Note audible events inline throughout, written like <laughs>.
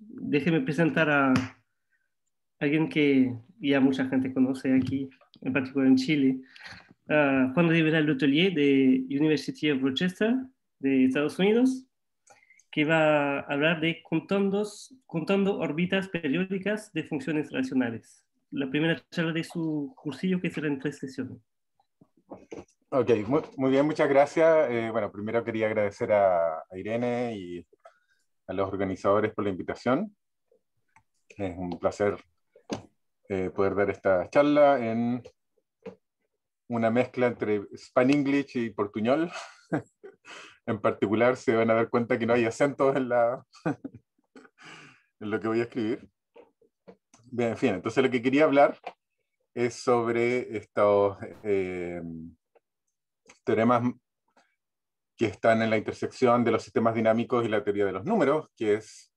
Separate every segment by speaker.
Speaker 1: déjeme presentar a alguien que ya mucha gente conoce aquí, en particular en Chile, Juan Rivera Lutelier de University of Rochester, de Estados Unidos, que va a hablar de contando órbitas periódicas de funciones racionales. La primera charla de su cursillo que será en tres sesiones. Ok, muy, bien, muchas gracias. Eh, bueno, primero quería agradecer a, a Irene y a los organizadores por la invitación. Es un placer eh, poder dar esta charla en una mezcla entre Span English y portuñol. <laughs> en particular se van a dar cuenta que no hay acentos en, la <laughs> en lo que voy a escribir. Bien, en fin, entonces lo que quería hablar es sobre estos eh, teoremas que están en la intersección de los sistemas dinámicos y la teoría de los números, que, es,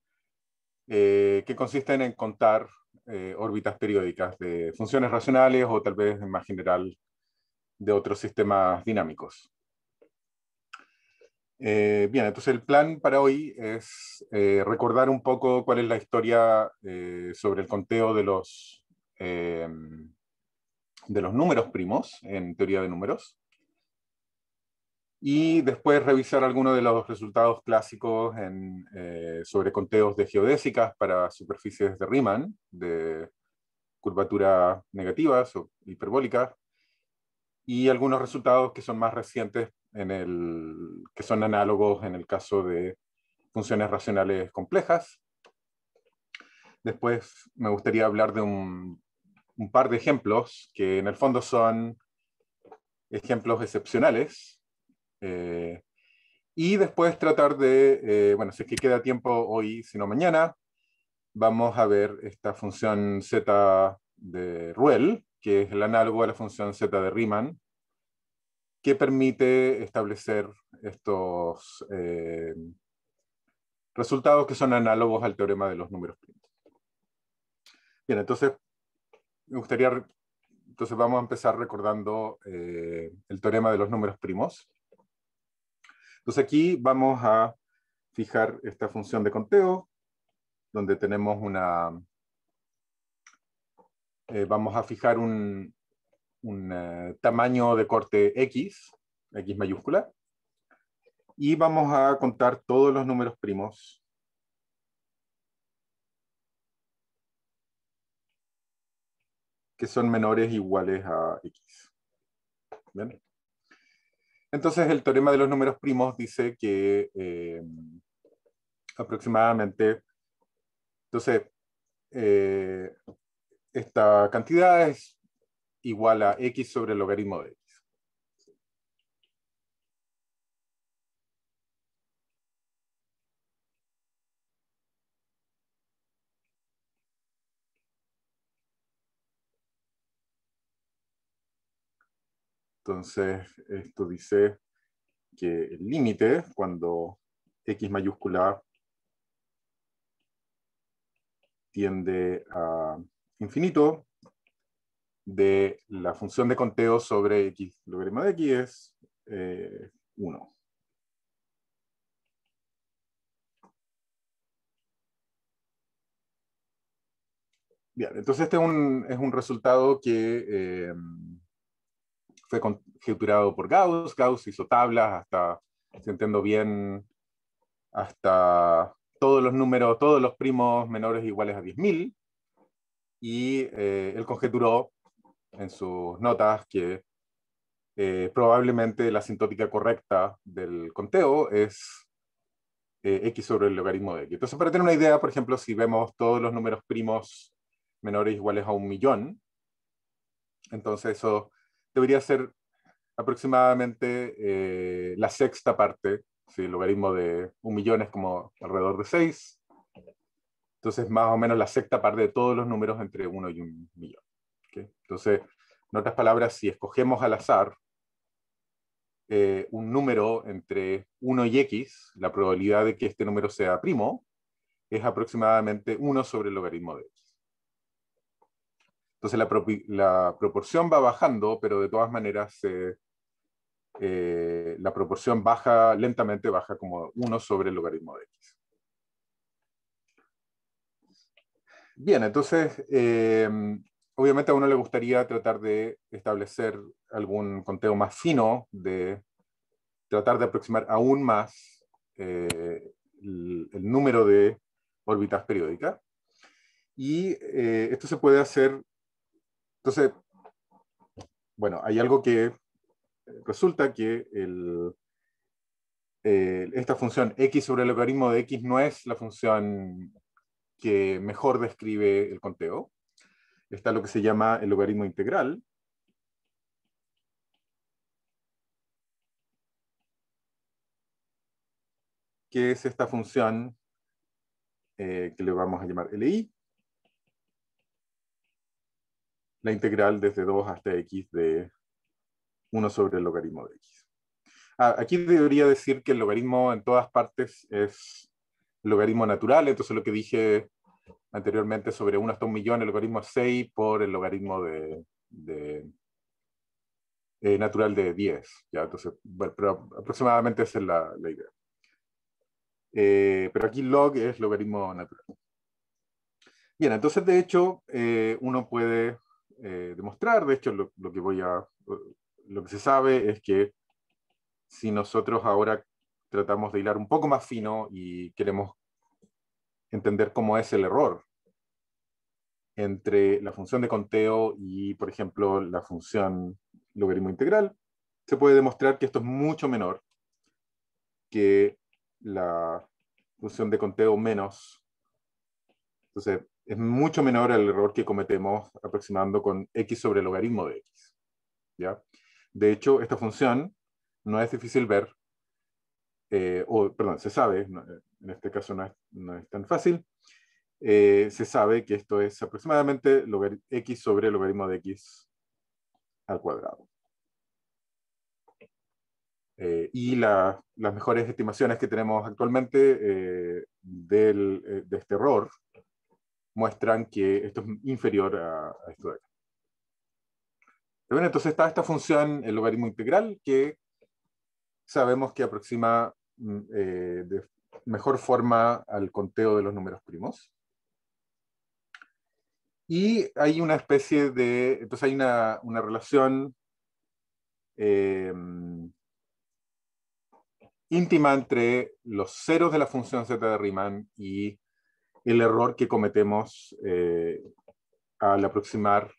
Speaker 1: eh, que consisten en contar eh, órbitas periódicas de funciones racionales o tal vez en más general de otros sistemas dinámicos. Eh, bien, entonces el plan para hoy es recordar un poco cuál es la historia sobre el conteo de los, de los números primos en teoría de números y después revisar algunos de los resultados clásicos eh, sobre conteos de geodésicas para superficies de Riemann, de curvatura negativas o hiperbólicas, y algunos resultados que son más recientes, en que son análogos en el caso de funciones racionales complejas. Después me gustaría hablar de un par de ejemplos que en el fondo son ejemplos excepcionales, eh, y después tratar de, eh, bueno, si es que queda tiempo hoy, sino mañana, vamos a ver esta función z de Ruel, que es el análogo a la función z de Riemann, que permite establecer estos eh, resultados que son análogos al teorema de los números primos. Bien, entonces, me gustaría, entonces vamos a empezar recordando el teorema de los números primos. Entonces aquí vamos a fijar esta función de conteo, donde tenemos una... Eh, vamos a fijar un, eh, tamaño de corte X, X mayúscula, y vamos a contar todos los números primos que son menores iguales a X. Entonces, el teorema de los números primos dice que eh, aproximadamente, entonces, eh, esta cantidad es igual a x sobre el logaritmo de Entonces, esto dice que el límite, cuando x mayúscula tiende a infinito, de la función de conteo sobre x logaritmo de x es 1. Eh, Bien, entonces este es un, resultado que eh, fue conjeturado por Gauss, Gauss hizo tablas hasta, si entiendo bien, hasta todos los números, todos los primos menores iguales a 10.000, y eh, él conjeturó en sus notas que eh, probablemente la sintótica correcta del conteo es eh, x sobre el logaritmo de x. Entonces, para tener una idea, por ejemplo, si vemos todos los números primos menores iguales a un millón, entonces eso debería ser aproximadamente eh, la sexta parte, si el logaritmo de un millón es como alrededor de seis, entonces más o menos la sexta parte de todos los números entre uno y un millón. Entonces, en otras palabras, si escogemos al azar eh, un número entre 1 y x, la probabilidad de que este número sea primo es aproximadamente uno sobre el logaritmo de x. Entonces la, proporción va bajando, pero de todas maneras eh, eh, la proporción baja lentamente, baja como 1 sobre el logaritmo de x. Bien, entonces, eh, obviamente a uno le gustaría tratar de establecer algún conteo más fino, de tratar de aproximar aún más el, número de órbitas periódicas. Y esto se puede hacer entonces, bueno, hay algo que eh, resulta que eh, esta función x sobre el logaritmo de x no es la función que mejor describe el conteo. Está lo que se llama el logaritmo integral. que es esta función eh, que le vamos a llamar LI, la integral desde 2 hasta x de 1 sobre el logaritmo de x. Ah, aquí debería decir que el logaritmo en todas partes es logaritmo natural, entonces lo que dije anteriormente sobre 1 hasta un millón, el logaritmo es 6 por el logaritmo de, eh, natural de 10. ¿ya? Entonces, pero aproximadamente esa es la, idea. Eh, pero aquí log es logaritmo natural. Bien, entonces de hecho eh, uno puede eh, demostrar. De hecho, lo, que voy a, lo que se sabe es que si nosotros ahora tratamos de hilar un poco más fino y queremos entender cómo es el error entre la función de conteo y, por ejemplo, la función logaritmo integral, se puede demostrar que esto es mucho menor que la función de conteo menos. Entonces, es mucho menor el error que cometemos aproximando con x sobre el logaritmo de x. ¿ya? De hecho, esta función no es difícil ver, eh, o perdón, se sabe, en este caso no es, tan fácil, eh, se sabe que esto es aproximadamente x sobre el logaritmo de x al cuadrado. Eh, y la, las mejores estimaciones que tenemos actualmente del, de este error muestran que esto es inferior a, esto de acá. Bueno, entonces está esta función, el logaritmo integral, que sabemos que aproxima mm, eh, de mejor forma al conteo de los números primos. Y hay una especie de, entonces hay una, relación em, íntima entre los ceros de la función z de Riemann y el error que cometemos eh, al aproximar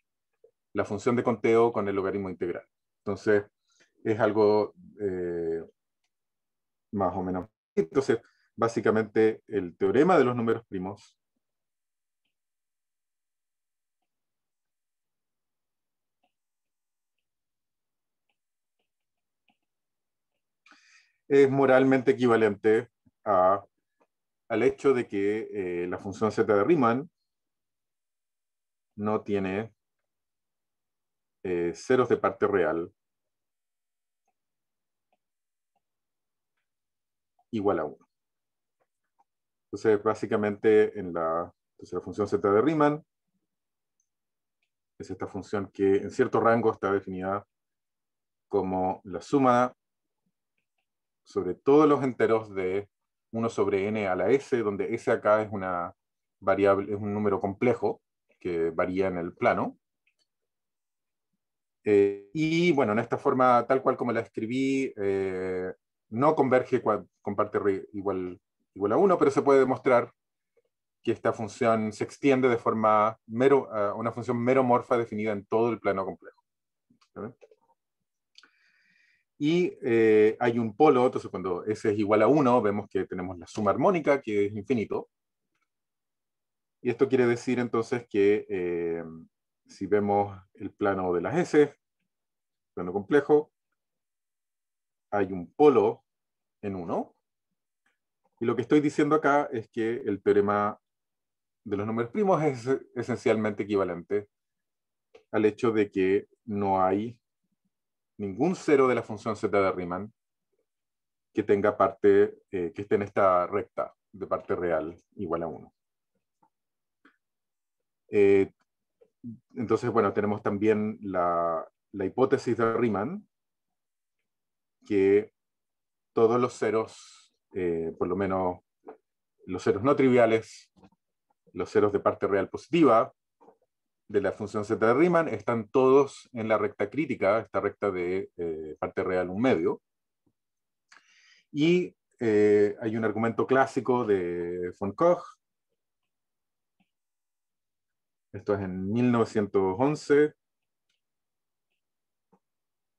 Speaker 1: la función de conteo con el logaritmo integral. Entonces, es algo eh, más o menos. Entonces, básicamente, el teorema de los números primos es moralmente equivalente a al hecho de que eh, la función z de Riemann no tiene eh, ceros de parte real igual a 1. Entonces, básicamente, en la, la función z de Riemann es esta función que en cierto rango está definida como la suma sobre todos los enteros de 1 sobre n a la s, donde s acá es una variable, es un número complejo que varía en el plano. Eh, y bueno, en esta forma, tal cual como la escribí, eh, no converge con parte igual, igual a 1, pero se puede demostrar que esta función se extiende de forma mero, una función meromorfa definida en todo el plano complejo. Y eh, hay un polo, entonces cuando S es igual a 1, vemos que tenemos la suma armónica, que es infinito. Y esto quiere decir entonces que eh, si vemos el plano de las S, plano complejo, hay un polo en 1. Y lo que estoy diciendo acá es que el teorema de los números primos es esencialmente equivalente al hecho de que no hay ningún cero de la función z de Riemann que tenga parte, eh, que esté en esta recta de parte real igual a 1. Eh, entonces, bueno, tenemos también la, hipótesis de Riemann, que todos los ceros, eh, por lo menos los ceros no triviales, los ceros de parte real positiva, de la función z de Riemann están todos en la recta crítica, esta recta de eh, parte real un medio. Y eh, hay un argumento clásico de von Koch. Esto es en 1911.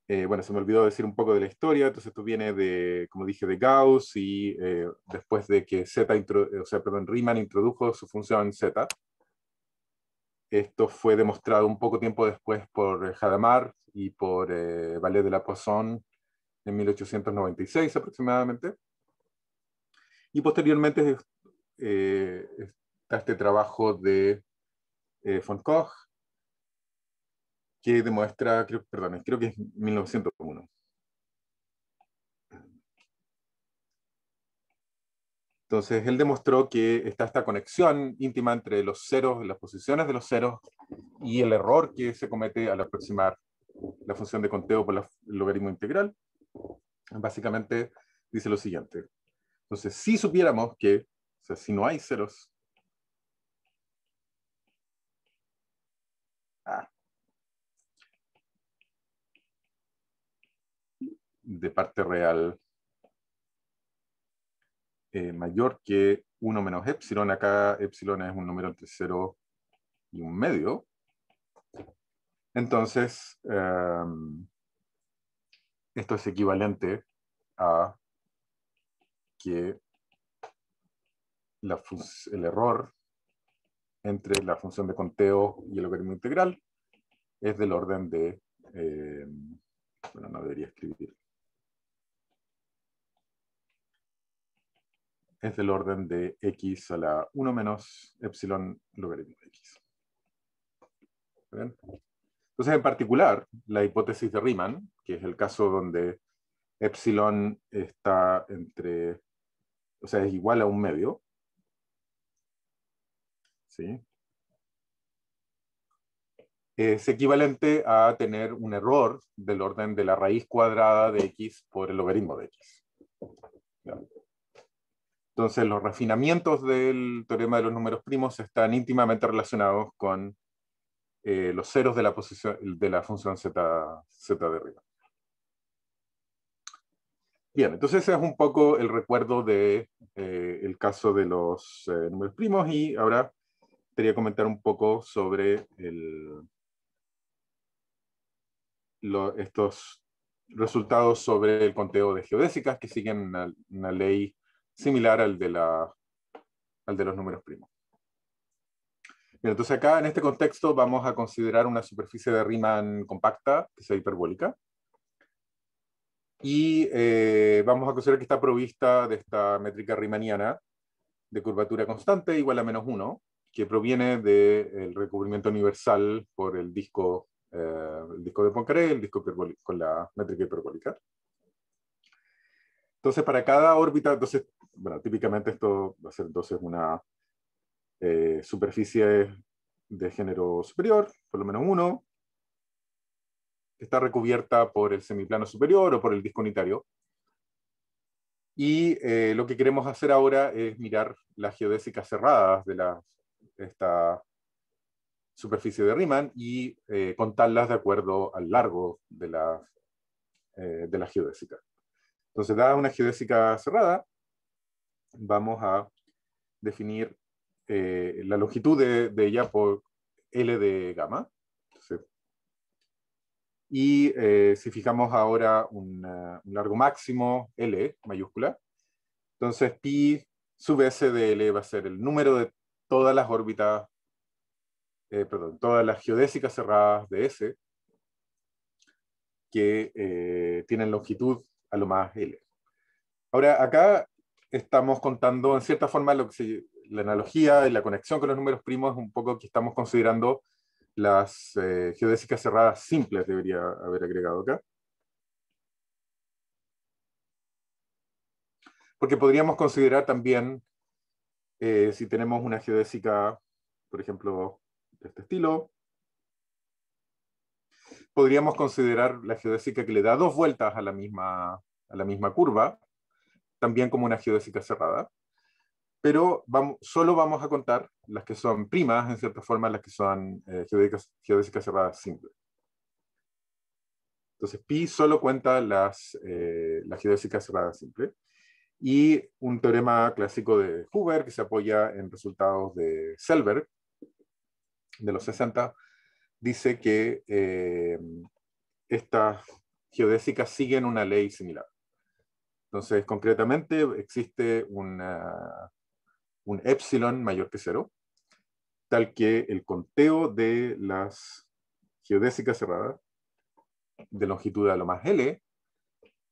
Speaker 1: Eh, bueno, se me olvidó decir un poco de la historia, entonces esto viene de, como dije, de Gauss y después de que Z, o sea, perdón, Riemann introdujo su función Z, esto fue demostrado un poco tiempo después por eh, Hadamard y por eh, de la Poisson en 1896 aproximadamente. Y posteriormente eh, está este trabajo de eh, von Koch, que demuestra, perdón, creo que es 1901, Entonces, él demostró que está esta conexión íntima entre los ceros, las posiciones de los ceros y el error que se comete al aproximar la función de conteo por el logaritmo integral. Básicamente dice lo siguiente. Entonces, si supiéramos que, o sea, si no hay ceros, ah, de parte real eh, mayor que 1 menos epsilon, acá epsilon es un número entre 0 y un medio, entonces em, esto es equivalente a que el error entre la función de conteo y el logaritmo integral es del orden de, em, bueno, no debería escribir es del orden de x a la 1 menos epsilon logaritmo de x. Entonces, en particular, la hipótesis de Riemann, que es el caso donde epsilon está entre, o sea, es igual a un medio, es equivalente a tener un error del orden de la raíz cuadrada de x por el logaritmo de x. ¿Ya? Entonces, los refinamientos del teorema de los números primos están íntimamente relacionados con eh, los ceros de la, función z, z de arriba. Bien, entonces ese es un poco el recuerdo del eh, caso de los eh, números primos y ahora quería comentar un poco sobre estos resultados sobre el conteo de geodésicas que siguen una ley similar al de, la, al de los números primos. Bien, entonces acá en este contexto vamos a considerar una superficie de Riemann compacta, que sea hiperbólica, y eh, vamos a considerar que está provista de esta métrica riemanniana de curvatura constante igual a menos 1, que proviene del recubrimiento universal por el disco, eh, el disco de Poincaré, el disco con la métrica hiperbólica. Entonces, para cada órbita, entonces bueno, típicamente esto va a ser entonces una eh, superficie de género superior, por lo menos uno, que está recubierta por el semiplano superior o por el disco unitario. Y eh, lo que queremos hacer ahora es mirar las geodésicas cerradas de la, esta superficie de Riemann y eh, contarlas de acuerdo al largo de la, de la geodésica. Entonces, dada una geodésica cerrada, vamos a definir eh, la longitud de, ella por L de gamma. y eh, si fijamos ahora un largo máximo, L mayúscula, entonces pi sub S de L va a ser el número de todas las órbitas, eh, perdón, todas las geodésicas cerradas de S que tienen longitud a lo más L. Ahora, acá estamos contando, en cierta forma, la analogía y la conexión con los números primos un poco que estamos considerando las eh, geodésicas cerradas simples, debería haber agregado acá. Porque podríamos considerar también, eh, si tenemos una geodésica, por ejemplo, de este estilo, podríamos considerar la geodésica que le da dos vueltas a la misma, a la misma curva, también como una geodésica cerrada, pero vamos, solo vamos a contar las que son primas, en cierta forma, las que son eh, geodésicas, cerradas simples. Entonces, pi solo cuenta las, eh, las geodésicas cerradas simples. Y un teorema clásico de Huber, que se apoya en resultados de Selberg, de los 60, dice que eh, estas geodésicas siguen una ley similar. Entonces, concretamente, existe un epsilon mayor que cero, tal que el conteo de las geodésicas cerradas de longitud a lo más L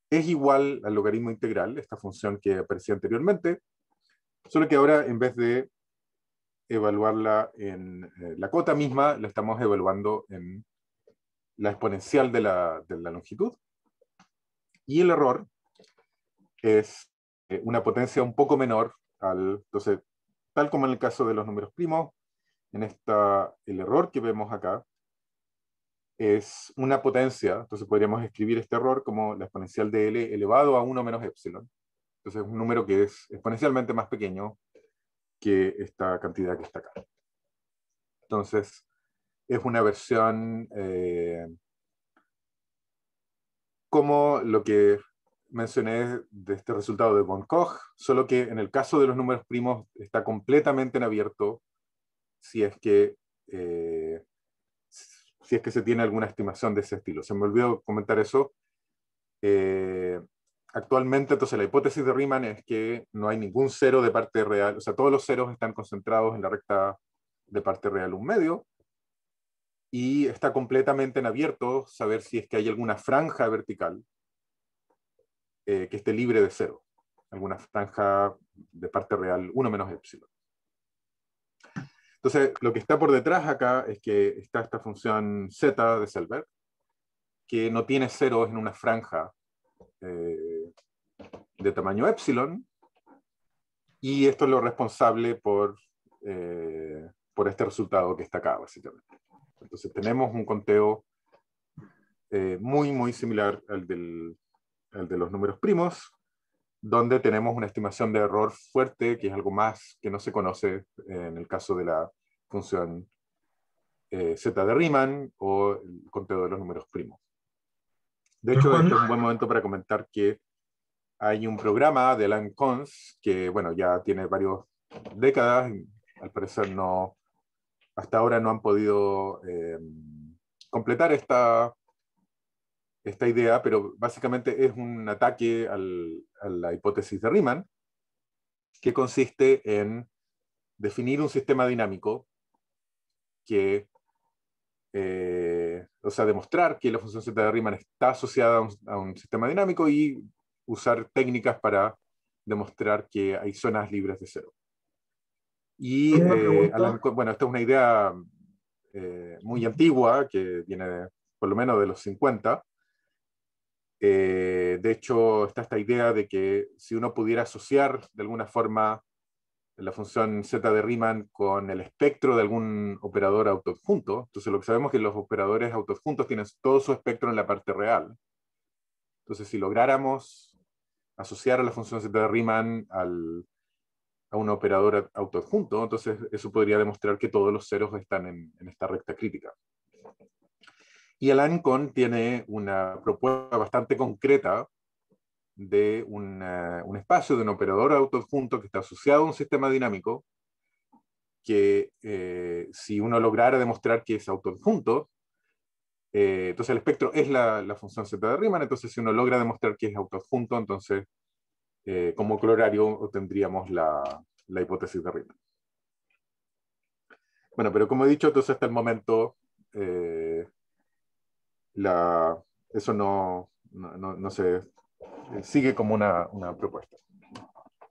Speaker 1: es igual al logaritmo integral, esta función que aparecía anteriormente, solo que ahora en vez de evaluarla en eh, la cota misma, la estamos evaluando en la exponencial de la, de la longitud. Y el error es eh, una potencia un poco menor al... Entonces, tal como en el caso de los números primos, en esta, el error que vemos acá es una potencia, entonces podríamos escribir este error como la exponencial de L elevado a 1 menos epsilon. Entonces es un número que es exponencialmente más pequeño que esta cantidad que está acá. Entonces, es una versión eh, como lo que mencioné de este resultado de von Koch, solo que en el caso de los números primos está completamente en abierto si es que, eh, si es que se tiene alguna estimación de ese estilo. Se me olvidó comentar eso. Eh, actualmente, entonces, la hipótesis de Riemann es que no hay ningún cero de parte real, o sea, todos los ceros están concentrados en la recta de parte real un medio, y está completamente en abierto saber si es que hay alguna franja vertical eh, que esté libre de cero, alguna franja de parte real 1 menos epsilon. Entonces, lo que está por detrás acá es que está esta función z de Selberg, que no tiene ceros en una franja eh, de tamaño epsilon, y esto es lo responsable por, eh, por este resultado que está acá, básicamente. Entonces, tenemos un conteo muy, muy similar al del el de los números primos, donde tenemos una estimación de error fuerte, que es algo más que no se conoce en el caso de la función eh, z de Riemann o el conteo de los números primos. De hecho, este es un buen momento para comentar que hay un programa de Alan Cons que, bueno, ya tiene varias décadas, al parecer no, hasta ahora no han podido eh, completar esta esta idea, pero básicamente es un ataque a la hipótesis de Riemann, que consiste en definir un sistema dinámico que, eh, o sea, demostrar que la función z de Riemann está asociada a un, sistema dinámico y usar técnicas para demostrar que hay zonas libres de cero. Y eh, bueno, esta es una idea eh, muy antigua que viene por lo menos de los 50, eh, de hecho, está esta idea de que si uno pudiera asociar de alguna forma la función z de Riemann con el espectro de algún operador autoadjunto, entonces lo que sabemos es que los operadores autoadjuntos tienen todo su espectro en la parte real. Entonces, si lográramos asociar a la función z de Riemann a un operador autoadjunto, entonces eso podría demostrar que todos los ceros están en esta recta crítica. Y el ANCON tiene una propuesta bastante concreta de un espacio de un operador autoadjunto que está asociado a un sistema dinámico, que eh, si uno lograra demostrar que es autoadjunto, eh, entonces el espectro es la, función Z de Riemann, entonces si uno logra demostrar que es autoadjunto, entonces eh, como colorario obtendríamos la, hipótesis de Riemann. Bueno, pero como he dicho, entonces hasta el momento la, eso no, no, no, se eh, sigue como una, una, propuesta.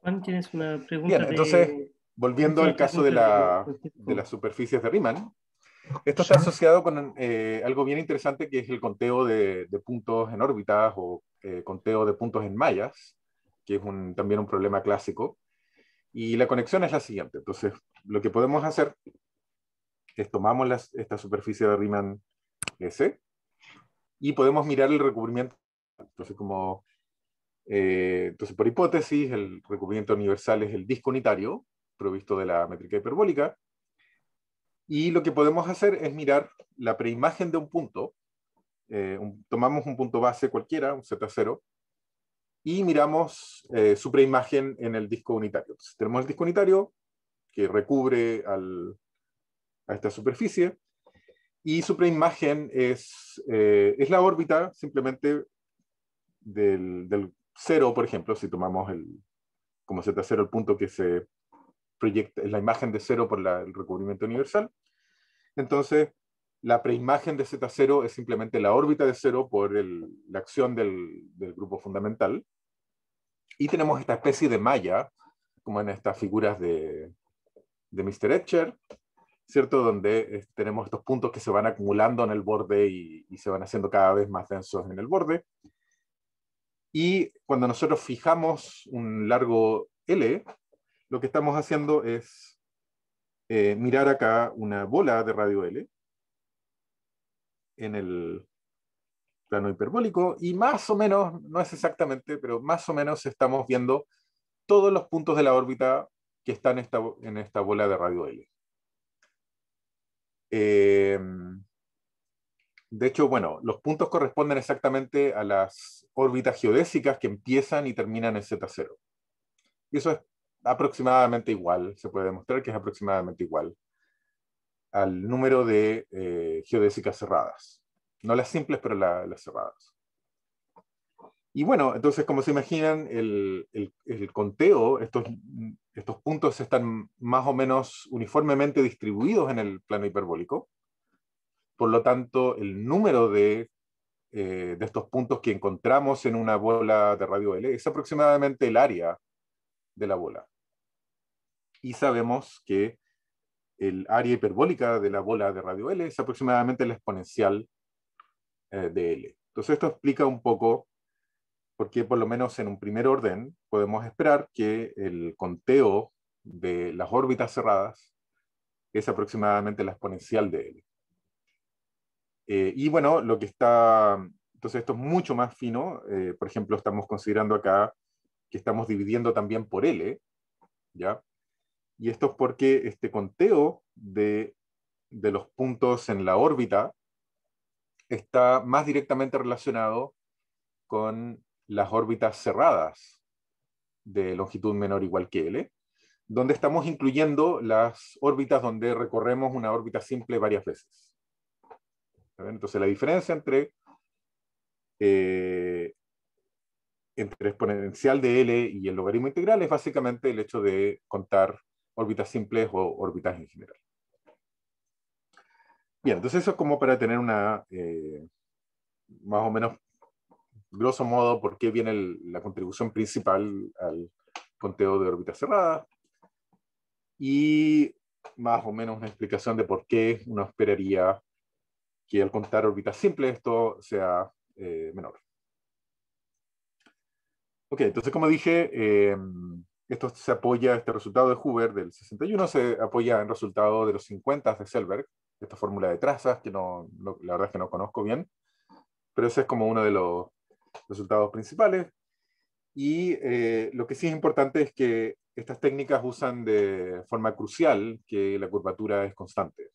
Speaker 1: Juan, tienes una pregunta. entonces, volviendo al caso de, la, de las superficies de Riemann, esto está asociado con eh, algo bien interesante que es el conteo de, puntos en órbitas o eh, conteo de puntos en mallas, que es también un problema clásico. Y la conexión es la siguiente. Entonces, lo que podemos hacer es tomamos esta superficie de Riemann S y podemos mirar el recubrimiento. Entonces, como, entonces eh, por hipótesis, el recubrimiento universal es el disco unitario, provisto de la métrica hiperbólica, y lo que podemos hacer es mirar la preimagen de un punto, eh, tomamos un punto base cualquiera, un Z0, y miramos eh, su preimagen en el disco unitario. tenemos el disco unitario que recubre a esta superficie, y su preimagen es, eh, es la órbita simplemente del, cero, por ejemplo, si tomamos el, como Z0 el punto que se proyecta, es la imagen de cero por el recubrimiento universal. Entonces, la preimagen de Z0 es simplemente la órbita de cero por la acción del, grupo fundamental. Y tenemos esta especie de malla, como en estas figuras de, de Mr. Etcher, ¿cierto? Donde este, tenemos estos puntos que se van acumulando en el borde y, se van haciendo cada vez más densos en el borde. Y cuando nosotros fijamos un largo L, lo que estamos haciendo es eh, mirar acá una bola de radio L en el plano hiperbólico y más o menos, no es exactamente, pero más o menos estamos viendo todos los puntos de la órbita que están en esta bola de radio L. Em, de hecho, bueno, los puntos corresponden exactamente a las órbitas geodésicas que empiezan y terminan en Z0. Y eso es aproximadamente igual, se puede demostrar que es aproximadamente igual al número de eh, geodésicas cerradas. No las simples, pero las cerradas. Y bueno, entonces, como se imaginan, el, el conteo, estos estos puntos están más o menos uniformemente distribuidos en el plano hiperbólico. Por lo tanto, el número eh, de, estos puntos que encontramos en una bola de radio L es aproximadamente el área de la bola. Y sabemos que el área hiperbólica de la bola de radio L es aproximadamente la exponencial eh, de L. Entonces esto explica un poco porque por lo menos en un primer orden podemos esperar que el conteo de las órbitas cerradas es aproximadamente la exponencial de L. Eh, y bueno, lo que está, entonces esto es mucho más fino, eh, por ejemplo, estamos considerando acá que estamos dividiendo también por L, ¿ya? Y esto es porque este conteo de, de los puntos en la órbita está más directamente relacionado con las órbitas cerradas de longitud menor igual que L, donde estamos incluyendo las órbitas donde recorremos una órbita simple varias veces. Entonces la diferencia entre, eh, entre exponencial de L y el logaritmo integral es básicamente el hecho de contar órbitas simples o órbitas en general. Bien, entonces eso es como para tener una, eh, más o menos grosso modo, por qué viene la contribución principal al conteo de órbita cerrada y más o menos una explicación de por qué uno esperaría que al contar órbitas simples esto sea eh, menor. Ok, entonces como dije, eh, esto se apoya, este resultado de Huber del 61 se apoya en resultado de los 50 de Selberg, esta fórmula de trazas que no, la verdad es que no conozco bien, pero ese es como uno de los resultados principales. Y eh, lo que sí es importante es que estas técnicas usan de forma crucial que la curvatura es constante.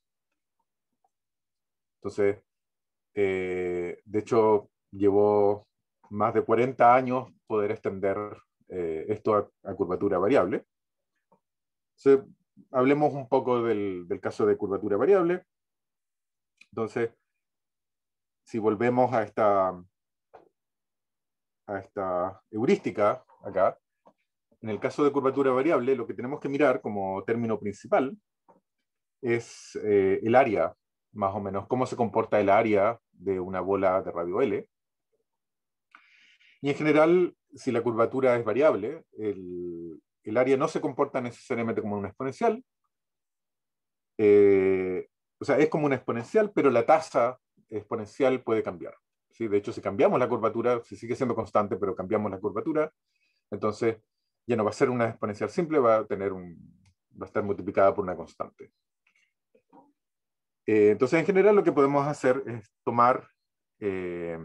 Speaker 1: Entonces, eh, de hecho, llevó más de 40 años poder extender eh, esto a, curvatura variable. hablemos un poco del, del caso de curvatura variable. Entonces, si volvemos a esta a esta heurística acá, en el caso de curvatura variable, lo que tenemos que mirar como término principal es eh, el área, más o menos, cómo se comporta el área de una bola de radio L. Y en general, si la curvatura es variable, el, área no se comporta necesariamente como un exponencial. Eh, o sea, es como un exponencial, pero la tasa exponencial puede cambiar. ¿sí? De hecho, si cambiamos la curvatura, si sigue siendo constante, pero cambiamos la curvatura, entonces ya no va a ser una exponencial simple, va a, tener un, va a estar multiplicada por una constante. Eh, entonces, en general, lo que podemos hacer es tomar eh,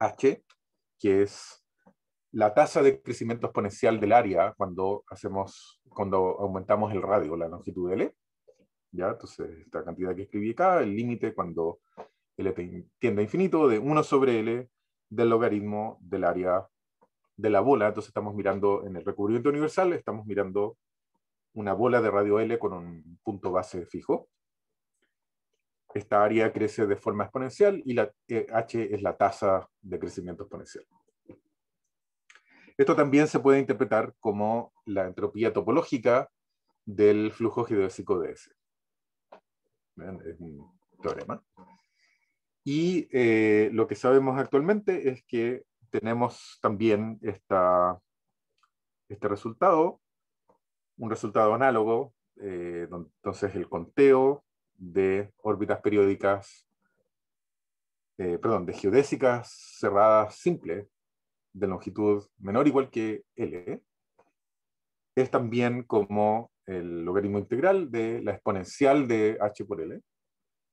Speaker 1: h, que es la tasa de crecimiento exponencial del área cuando hacemos, cuando aumentamos el radio, la longitud de L. ¿Ya? Entonces, esta cantidad que escribí acá, el límite cuando L tiende infinito, de 1 sobre L del logaritmo del área de la bola. Entonces estamos mirando en el recubrimiento universal, estamos mirando una bola de radio L con un punto base fijo. Esta área crece de forma exponencial y la eh, H es la tasa de crecimiento exponencial. Esto también se puede interpretar como la entropía topológica del flujo geodésico de S. Es un teorema. Y eh, lo que sabemos actualmente es que tenemos también este resultado, un resultado análogo, eh, entonces el conteo de órbitas periódicas, eh, perdón, de geodésicas cerradas simples de longitud menor o igual que L, es también como el logaritmo integral de la exponencial de h por L,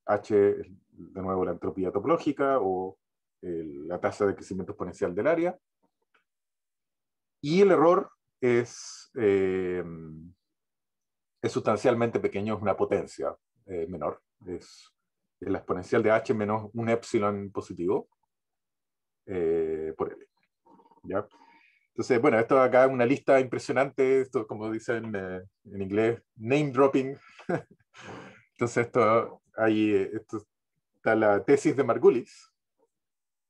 Speaker 1: H, de nuevo, la entropía topológica o la tasa de crecimiento exponencial del área. Y el error es, eh, es sustancialmente pequeño, es una potencia eh, menor. Es la exponencial de h menos un epsilon positivo eh, por L. ¿Ya? Entonces, bueno, esto acá es una lista impresionante, esto como dicen en inglés, name dropping. <laughs> Entonces, esto, ahí, está la tesis de Margulis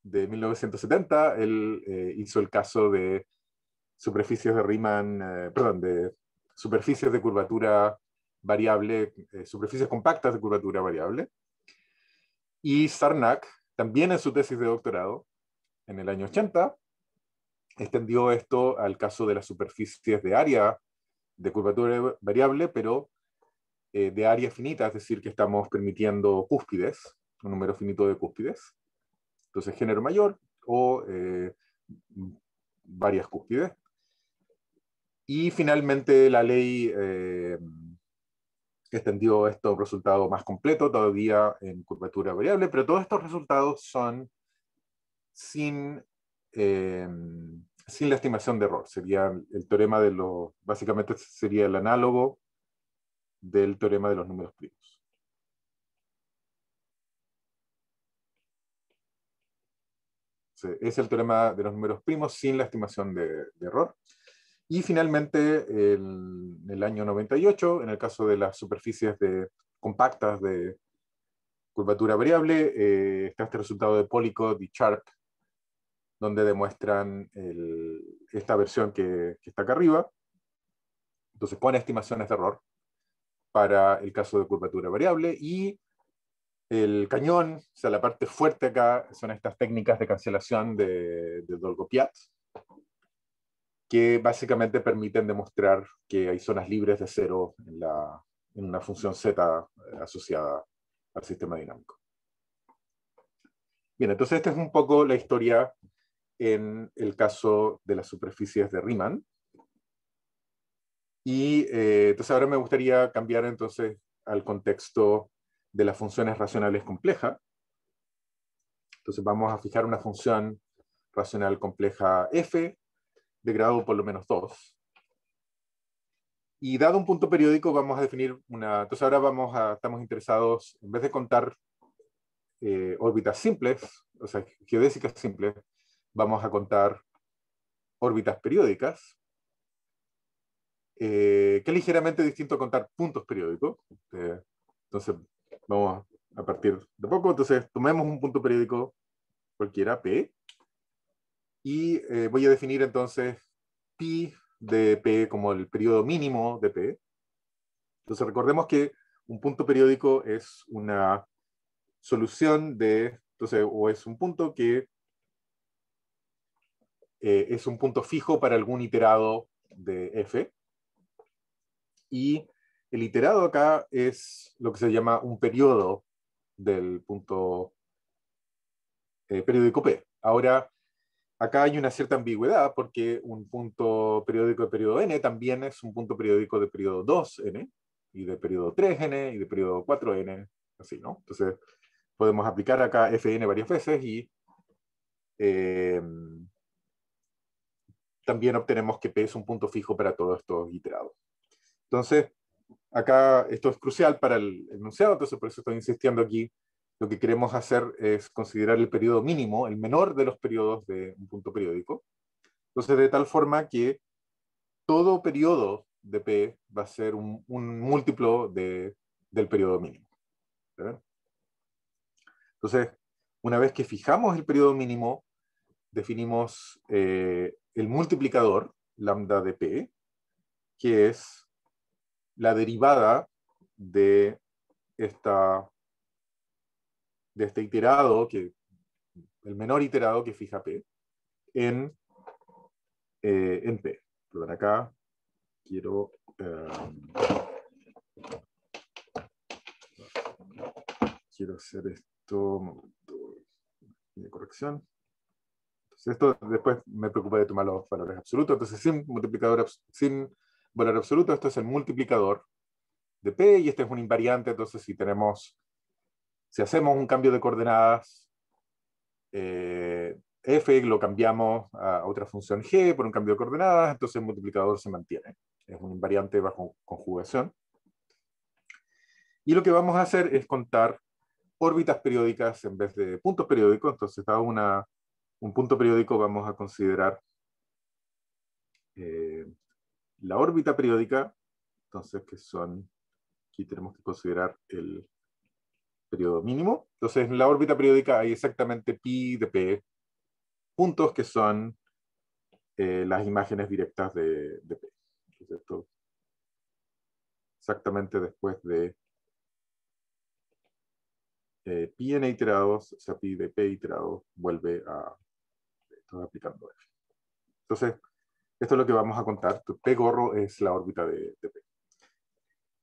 Speaker 1: de 1970. Él eh, hizo el caso de superficies de Riemann, eh, perdón, de superficies de curvatura variable, eh, superficies compactas de curvatura variable. Y Sarnak, también en su tesis de doctorado, en el año 80, extendió esto al caso de las superficies de área de curvatura variable, pero eh, de área finita, es decir, que estamos permitiendo cúspides, un número finito de cúspides. Entonces, género mayor o eh, varias cúspides. Y finalmente la ley eh, extendió estos resultados más completo, todavía en curvatura variable, pero todos estos resultados son sin, sin la estimación de error. Sería el teorema de los, básicamente sería el análogo del teorema de los números primos. Es el teorema de los números primos sin la estimación de, error. Y finalmente, en el, año 98, en el caso de las superficies de, compactas de curvatura variable, eh, está este resultado de Polycode y Sharp, donde demuestran esta versión que, está acá arriba. Entonces, pone estimaciones de error, para el caso de curvatura variable y el cañón, o sea, la parte fuerte acá son estas técnicas de cancelación de, de Dolgopiat, que básicamente permiten demostrar que hay zonas libres de cero en, la, en una función z eh, asociada al sistema dinámico. Bien, entonces esta es un poco la historia en el caso de las superficies de Riemann. Y eh, entonces ahora me gustaría cambiar entonces al contexto de las funciones racionales complejas. Entonces vamos a fijar una función racional compleja f de grado por lo menos 2. Y dado un punto periódico vamos a definir una... Entonces ahora vamos a, estamos interesados, en vez de contar eh, órbitas simples, o sea, geodésicas simples, vamos a contar órbitas periódicas eh, que ligeramente distinto a contar puntos periódicos. Eh, entonces, vamos a partir de poco. Entonces, tomemos un punto periódico cualquiera, P, y eh, voy a definir entonces pi de P como el periodo mínimo de P. Entonces, recordemos que un punto periódico es una solución de, entonces, o es un punto que eh, es un punto fijo para algún iterado de f y el iterado acá es lo que se llama un periodo del punto eh, periódico P. Ahora, acá hay una cierta ambigüedad porque un punto periódico de periodo n también es un punto periódico de periodo 2n y de periodo 3n y de periodo 4n, así, ¿no? Entonces, podemos aplicar acá fn varias veces y eh, también obtenemos que p es un punto fijo para todos estos iterados. Entonces, acá esto es crucial para el enunciado, entonces por eso estoy insistiendo aquí. Lo que queremos hacer es considerar el periodo mínimo, el menor de los periodos de un punto periódico. Entonces, de tal forma que todo periodo de P va a ser un, múltiplo de, del periodo mínimo. Entonces, una vez que fijamos el periodo mínimo, definimos eh, el multiplicador lambda de P, que es la derivada de, esta, de este iterado, que, el menor iterado que fija P, en, eh, en P. acá quiero... Eh, quiero hacer esto... De corrección. esto después me preocupa de tomar los valores absolutos, entonces sin multiplicador, sin valor absoluto, esto es el multiplicador de P y este es un invariante, entonces si tenemos, si hacemos un cambio de coordenadas, eh, f lo cambiamos a otra función g por un cambio de coordenadas, entonces el multiplicador se mantiene. Es un invariante bajo conjugación. Y lo que vamos a hacer es contar órbitas periódicas en vez de puntos periódicos, entonces dado una, un punto periódico vamos a considerar eh, la órbita periódica, entonces que son, aquí tenemos que considerar el periodo mínimo. Entonces en la órbita periódica hay exactamente pi de p puntos que son eh, las imágenes directas de, p. exactamente después de eh, pi n iterados, o sea, pi de p iterados, vuelve a, estoy aplicando f. ¿eh? Entonces, esto es lo que vamos a contar. P gorro es la órbita de, de P.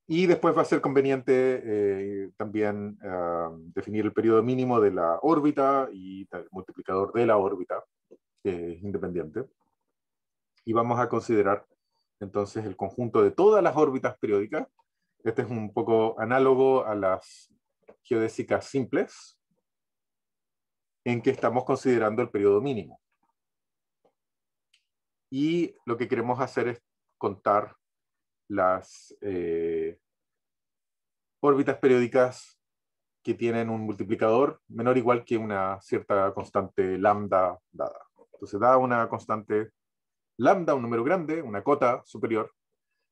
Speaker 1: Y después va a ser conveniente eh, también ah, definir el periodo mínimo de la órbita y el multiplicador de la órbita que es independiente. Y vamos a considerar entonces el conjunto de todas las órbitas periódicas. Este es un poco análogo a las geodésicas simples, en que estamos considerando el periodo mínimo. Y lo que queremos hacer es contar las eh, órbitas periódicas que tienen un multiplicador menor o igual que una cierta constante lambda dada. Entonces da una constante lambda, un número grande, una cota superior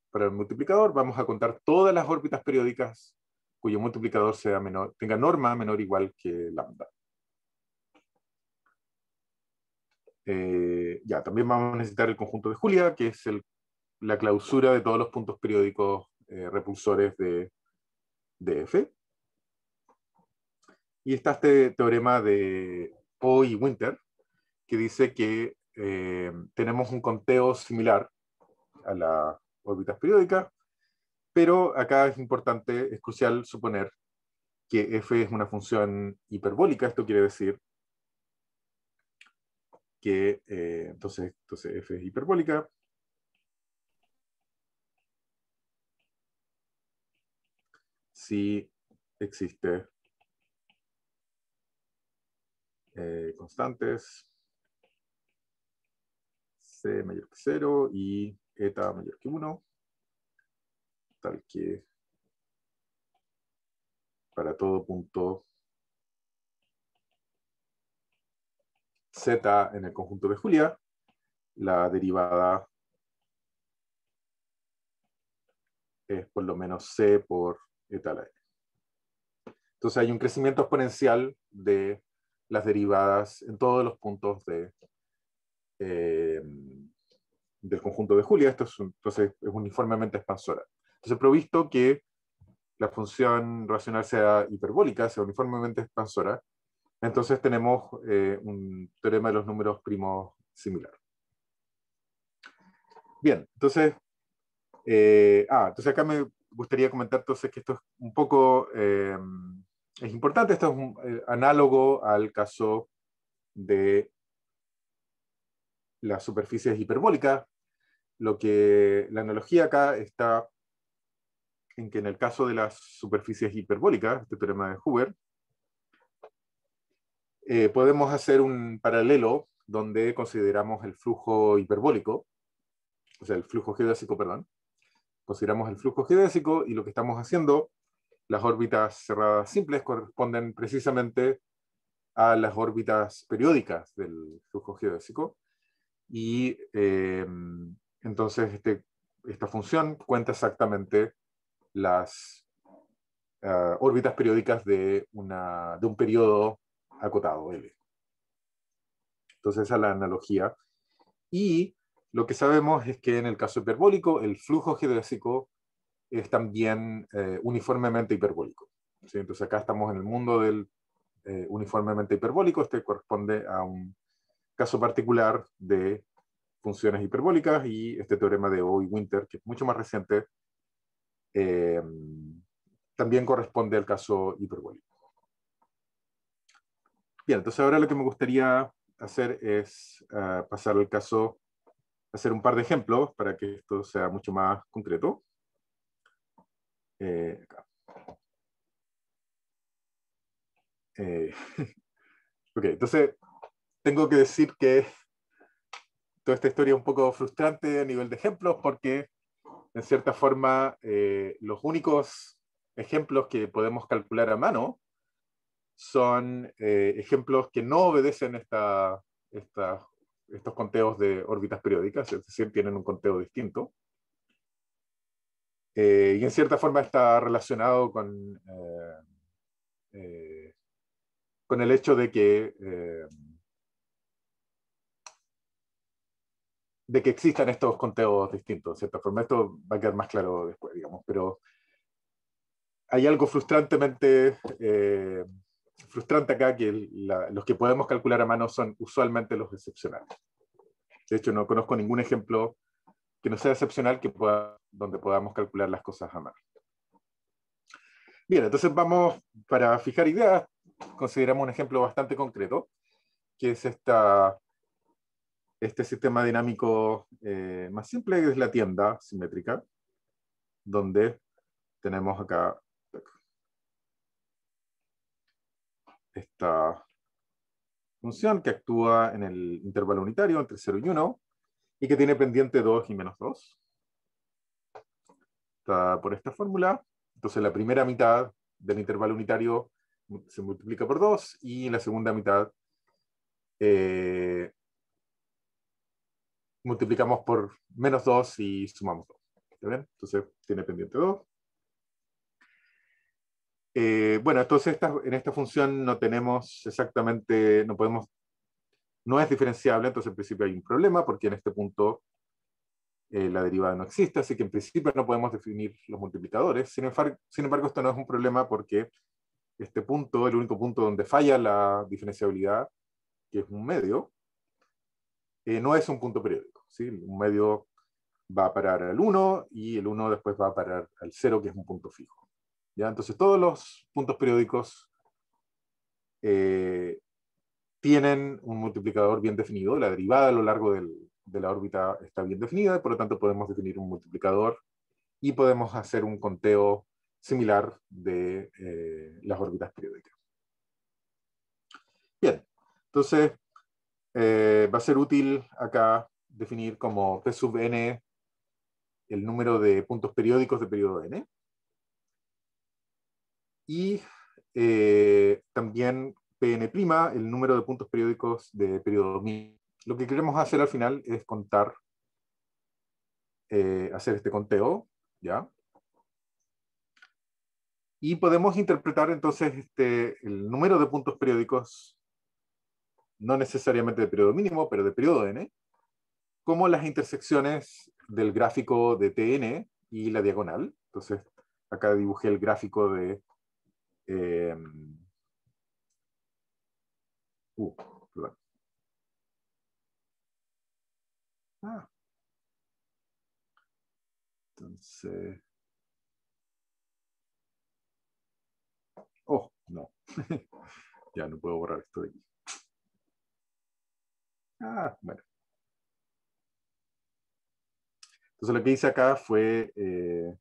Speaker 1: para el multiplicador. Vamos a contar todas las órbitas periódicas cuyo multiplicador sea menor, tenga norma menor o igual que lambda. Eh, ya, también vamos a necesitar el conjunto de Julia, que es la clausura de todos los puntos periódicos eh, repulsores de, de, F. Y está este teorema de Poe y Winter, que dice que eh, tenemos un conteo similar a las órbitas periódicas, pero acá es importante, es crucial suponer que f es una función hiperbólica, esto quiere decir que eh, entonces, entonces f es hiperbólica. Si existe eh, constantes c mayor que 0 y eta mayor que 1, tal que para todo punto z en el conjunto de Julia, la derivada es por lo menos c por eta la e. Entonces hay un crecimiento exponencial de las derivadas en todos los puntos de, eh, del conjunto de Julia. Esto entonces es uniformemente expansora. Entonces, provisto que la función racional sea hiperbólica, sea uniformemente expansora, entonces tenemos eh, un teorema de los números primos similar. Bien, entonces, eh, ah, entonces acá me gustaría comentar entonces que esto es un poco, eh, es importante, esto es un, análogo al caso de las superficies hiperbólicas. Lo que la analogía acá está en que en el caso de las superficies hiperbólicas, este teorema de Huber, eh, podemos hacer un paralelo donde consideramos el flujo hiperbólico, o sea, el flujo geodésico, perdón. Consideramos el flujo geodésico y lo que estamos haciendo, las órbitas cerradas simples corresponden precisamente a las órbitas periódicas del flujo geodésico. Y eh, entonces este, esta función cuenta exactamente las eh, órbitas periódicas de, una, de un periodo acotado, L. Entonces esa es la analogía. Y lo que sabemos es que en el caso hiperbólico, el flujo geodésico es también eh, uniformemente hiperbólico. Entonces acá estamos en el mundo del eh, uniformemente hiperbólico, este corresponde a un caso particular de funciones hiperbólicas y este teorema de hoy y Winter, que es mucho más reciente, eh, también corresponde al caso hiperbólico. Bien, entonces ahora lo que me gustaría hacer es ah, pasar al caso, hacer un par de ejemplos para que esto sea mucho más concreto. Eh, eh, <laughs> ok, entonces tengo que decir que toda esta historia es un poco frustrante a nivel de ejemplos porque en cierta forma eh, los únicos ejemplos que podemos calcular a mano son eh, ejemplos que no obedecen esta, estos conteos de órbitas periódicas, es decir, tienen un conteo distinto. Eh, y en cierta forma está relacionado con, eh, con el hecho de que, de que existan estos conteos distintos. En cierta forma, esto va a quedar más claro después, digamos, pero hay algo frustrantemente frustrante acá que los que podemos calcular a mano son usualmente los excepcionales. De hecho, no conozco ningún ejemplo que no sea excepcional que pueda, donde podamos calcular las cosas a mano. Bien, entonces vamos, para fijar ideas, consideramos un ejemplo bastante concreto, que es esta, este sistema dinámico eh, más simple, que es la tienda simétrica, donde tenemos acá esta función que actúa en el intervalo unitario entre 0 y 1 y que tiene pendiente 2 y menos 2. Está por esta fórmula. Entonces la primera mitad del intervalo unitario se multiplica por 2 y la segunda mitad eh, multiplicamos por menos 2 y sumamos 2. Entonces tiene pendiente 2. Eh, bueno, entonces en esta función no tenemos exactamente, no podemos, no es diferenciable, entonces en principio hay un problema porque en este punto eh, la derivada no existe, así que en principio no podemos definir los multiplicadores. Sin embargo, esto no es un problema porque este punto, el único punto donde falla la diferenciabilidad, que es un medio, eh, no es un punto periódico. Un medio va a parar al 1 y el 1 después va a parar al 0, que es un punto fijo. Entonces, todos los puntos periódicos eh, tienen un multiplicador bien definido, la derivada a lo largo de la órbita está bien definida, por lo tanto podemos definir un multiplicador y podemos hacer un conteo similar de eh, las órbitas periódicas. Bien, entonces eh, va a ser útil acá definir como P sub n el número de puntos periódicos de periodo n, y eh, también PN', el número de puntos periódicos de periodo mínimo. Lo que queremos hacer al final es contar, eh, hacer este conteo, ¿ya? Y podemos interpretar entonces este, el número de puntos periódicos, no necesariamente de periodo mínimo, pero de periodo n, como las intersecciones del gráfico de Tn y la diagonal. Entonces, acá dibujé el gráfico de eh, ah. Entonces. Oh, no. <laughs> ya no puedo borrar esto de aquí. Ah, bueno. Entonces lo que hice acá fue eh,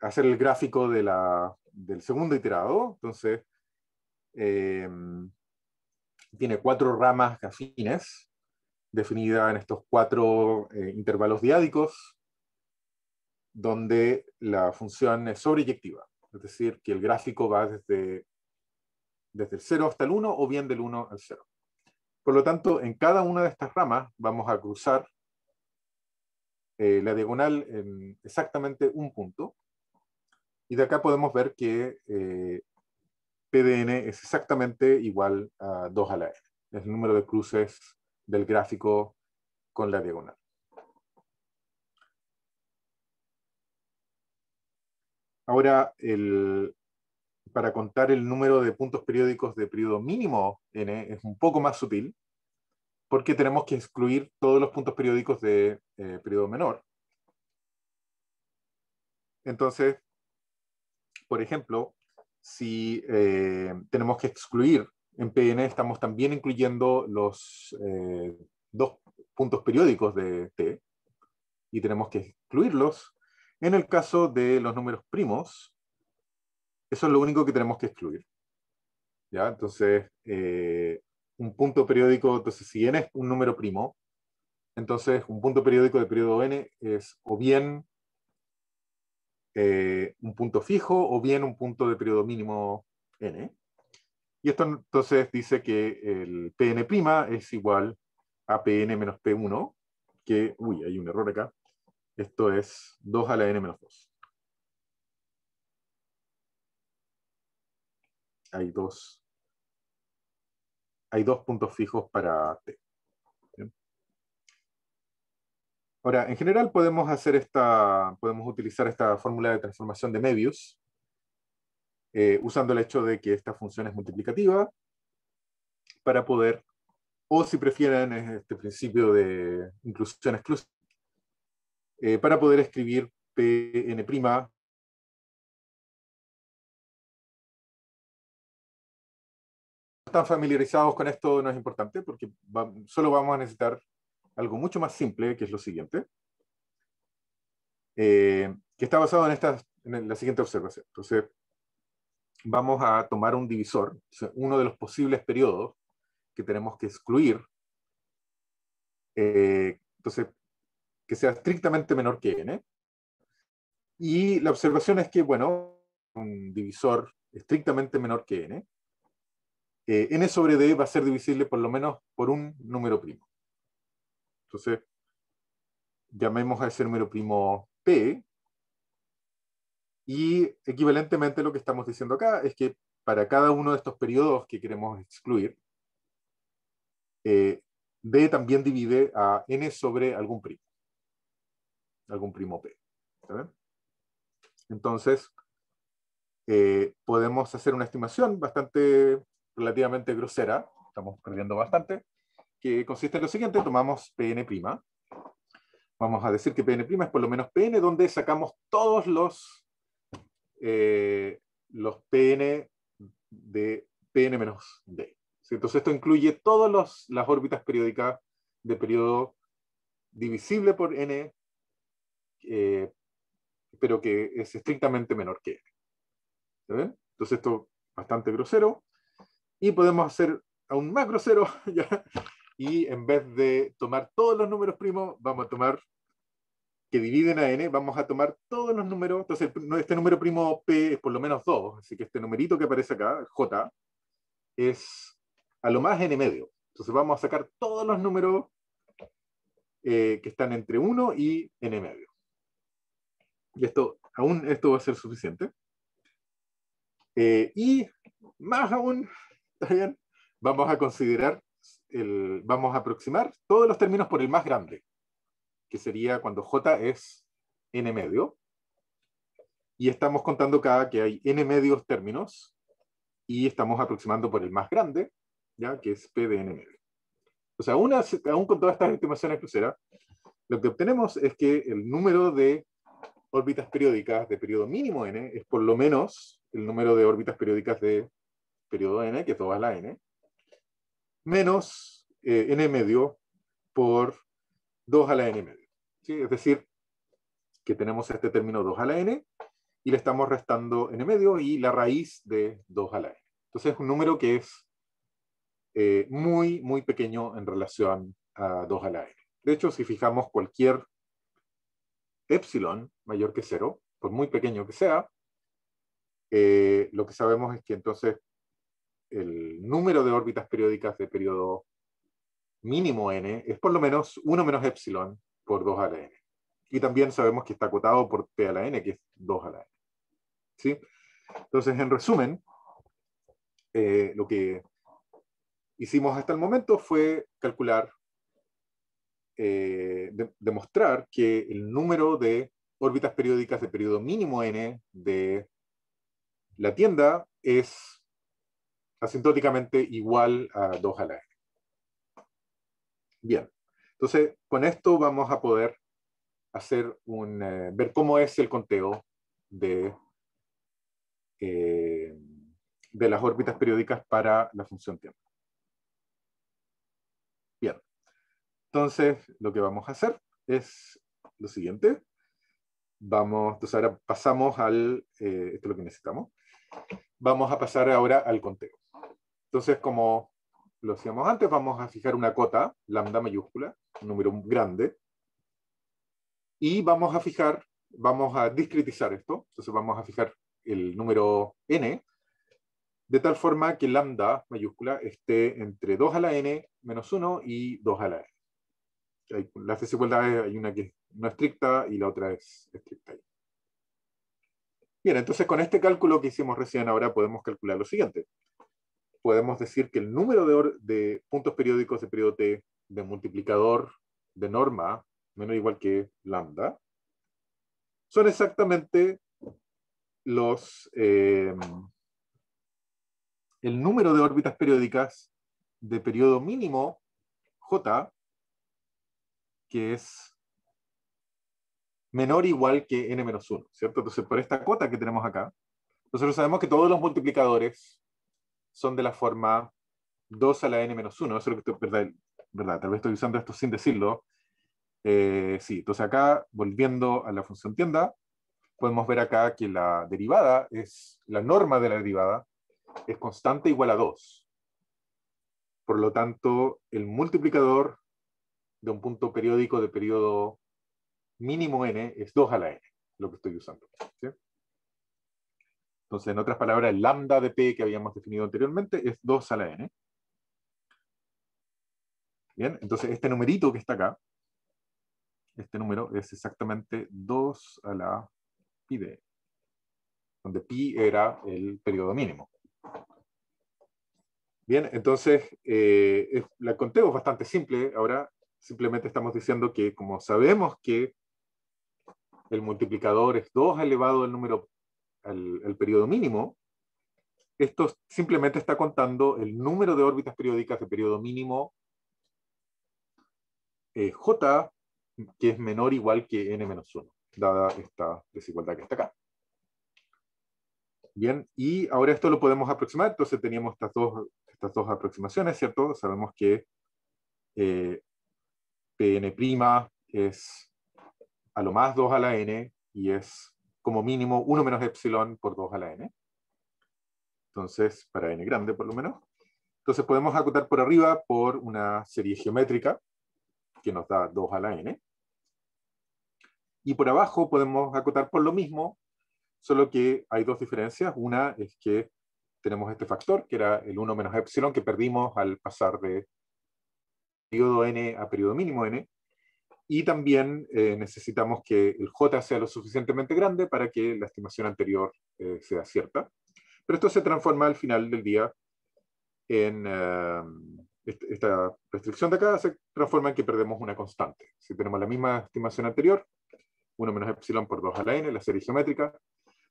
Speaker 1: hacer el gráfico de la, del segundo iterado, entonces em, tiene cuatro ramas afines definidas en estos cuatro eh, intervalos diádicos, donde la función es sobreyectiva, es decir, que el gráfico va desde, desde el 0 hasta el 1 o bien del 1 al 0. Por lo tanto, en cada una de estas ramas vamos a cruzar eh, la diagonal en exactamente un punto, y de acá podemos ver que eh, PDN es exactamente igual a 2 a la f. Es el número de cruces del gráfico con la diagonal. Ahora, para contar el número de puntos periódicos de periodo mínimo n es un poco más sutil, porque tenemos que excluir todos los puntos periódicos de eh, periodo menor. Entonces, por ejemplo, si eh, tenemos que excluir en PN, estamos también incluyendo los eh, dos puntos periódicos de T y tenemos que excluirlos. En el caso de los números primos, eso es lo único que tenemos que excluir. ¿Ya? Entonces, eh, un punto periódico, entonces si n es un número primo, entonces un punto periódico de periodo n es o bien eh, un punto fijo o bien un punto de periodo mínimo n. Y esto entonces dice que el Pn' es igual a Pn menos P1, que, uy, hay un error acá, esto es 2 a la n menos 2. Hay dos, hay dos puntos fijos para T. Ahora, en general podemos hacer esta, podemos utilizar esta fórmula de transformación de Möbius, eh, usando el hecho de que esta función es multiplicativa, para poder, o si prefieren este principio de inclusión exclusiva, eh, para poder escribir Pn' están familiarizados con esto no es importante porque solo vamos a necesitar algo mucho más simple, que es lo siguiente, eh, que está basado en, la siguiente observación. Entonces, vamos a tomar un divisor, uno de los posibles periodos que tenemos que excluir, eh, entonces, que sea estrictamente menor que n. Y la observación es que, bueno, un divisor estrictamente menor que n, eh, n sobre d va a ser divisible por lo menos por un número primo. Entonces, llamemos a ese número primo P, y equivalentemente lo que estamos diciendo acá es que para cada uno de estos periodos que queremos excluir, eh, D también divide a N sobre algún primo, algún primo P. Entonces, eh, podemos hacer una estimación bastante relativamente grosera, estamos perdiendo bastante, que consiste en lo siguiente, tomamos Pn', vamos a decir que Pn' es por lo menos Pn, donde sacamos todos los, eh, los Pn de Pn-D. menos Entonces esto incluye todas las órbitas periódicas de periodo divisible por n, eh, pero que es estrictamente menor que n. Entonces esto es bastante grosero. Y podemos hacer aún más grosero, <laughs> ¿ya? y en vez de tomar todos los números primos, vamos a tomar que dividen a n, vamos a tomar todos los números, entonces este número primo p es por lo menos 2, así que este numerito que aparece acá, j, es a lo más n medio. Entonces vamos a sacar todos los números eh, que están entre 1 y n medio. Y esto, aún esto va a ser suficiente. Eh, y más aún, <laughs> también Vamos a considerar vamos a aproximar todos los términos por el más grande, que sería cuando j es n medio, y estamos contando cada que hay n medios términos, y estamos aproximando por el más grande, ya que es p de n medio. O sea, aún, con todas estas estimaciones cruceras, lo que obtenemos es que el número de órbitas periódicas de periodo mínimo n es por lo menos el número de órbitas periódicas de periodo n, que es toda la n, menos eh, n medio por 2 a la n medio. Es decir, que tenemos este término 2 a la n y le estamos restando n medio y la raíz de 2 a la n. Entonces es un número que es eh, muy, muy pequeño en relación a 2 a la n. De hecho, si fijamos cualquier epsilon mayor que 0, por muy pequeño que sea, eh, lo que sabemos es que entonces el número de órbitas periódicas de periodo mínimo n es por lo menos 1 menos epsilon por 2 a la n. Y también sabemos que está acotado por p a la n, que es 2 a la n. Entonces, en resumen, eh, lo que hicimos hasta el momento fue calcular, eh, demostrar que el número de órbitas periódicas de periodo mínimo n de la tienda es asintóticamente igual a 2 a la n. Bien, entonces con esto vamos a poder hacer un, eh, ver cómo es el conteo de, eh, de las órbitas periódicas para la función tiempo. Bien, entonces lo que vamos a hacer es lo siguiente. Vamos, entonces ahora pasamos al, eh, esto es lo que necesitamos. Vamos a pasar ahora al conteo. Entonces, como lo hacíamos antes, vamos a fijar una cota, lambda mayúscula, un número grande, y vamos a fijar, vamos a discretizar esto, entonces vamos a fijar el número n, de tal forma que lambda mayúscula esté entre 2 a la n menos 1 y 2 a la n. las desigualdades, hay una que es no estricta y la otra es estricta. Bien, entonces con este cálculo que hicimos recién ahora podemos calcular lo siguiente podemos decir que el número de, puntos periódicos de periodo T de multiplicador de norma menor o igual que lambda son exactamente los em, el número de órbitas periódicas de periodo mínimo J que es menor o igual que n-1, ¿cierto? Entonces, por esta cota que tenemos acá, nosotros sabemos que todos los multiplicadores son de la forma 2 a la n menos 1. es lo que estoy, ¿verdad? ¿verdad? Tal vez estoy usando esto sin decirlo. Eh, sí, entonces acá, volviendo a la función tienda, podemos ver acá que la derivada es, la norma de la derivada es constante igual a 2. Por lo tanto, el multiplicador de un punto periódico de periodo mínimo n es 2 a la n, lo que estoy usando. ¿sí? Entonces, en otras palabras, el lambda de P que habíamos definido anteriormente es 2 a la n. Bien, entonces este numerito que está acá, este número es exactamente 2 a la pi de n, donde pi era el periodo mínimo. Bien, entonces, eh, la conteo es bastante simple. Ahora simplemente estamos diciendo que como sabemos que el multiplicador es 2 elevado al número al, periodo mínimo, esto simplemente está contando el número de órbitas periódicas de periodo mínimo eh, J, que es menor o igual que N-1, dada esta desigualdad que está acá. Bien, y ahora esto lo podemos aproximar, entonces teníamos estas dos, estas dos aproximaciones, ¿cierto? Sabemos que eh, Pn' es a lo más 2 a la n y es como mínimo 1 menos epsilon por 2 a la n. Entonces, para n grande por lo menos. Entonces podemos acotar por arriba por una serie geométrica que nos da 2 a la n. Y por abajo podemos acotar por lo mismo, solo que hay dos diferencias. Una es que tenemos este factor, que era el 1 menos epsilon, que perdimos al pasar de periodo n a periodo mínimo n, y también eh, necesitamos que el J sea lo suficientemente grande para que la estimación anterior eh, sea cierta. Pero esto se transforma al final del día en eh, esta restricción de acá, se transforma en que perdemos una constante. Si tenemos la misma estimación anterior, 1 menos epsilon por 2 a la n, la serie geométrica,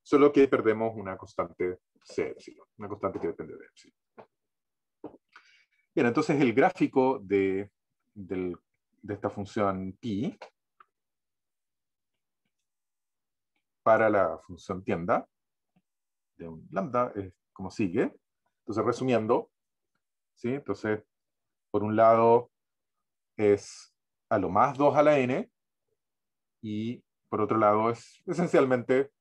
Speaker 1: solo que perdemos una constante c epsilon, una constante que depende de epsilon. Bien, entonces el gráfico de, del de esta función pi para la función tienda de un lambda es como sigue. Entonces, resumiendo, ¿sí? Entonces, por un lado es a lo más 2 a la n y por otro lado es esencialmente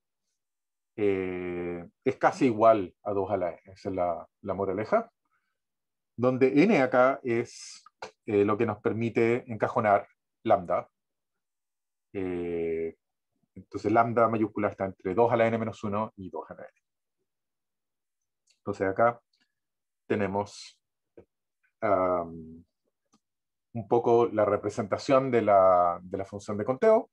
Speaker 1: eh, es casi igual a 2 a la n. Esa es la, la moraleja. Donde n acá es eh, lo que nos permite encajonar lambda. Eh, entonces lambda mayúscula está entre 2 a la n-1 menos y 2 a la n. Entonces acá tenemos um, un poco la representación de la, función de conteo.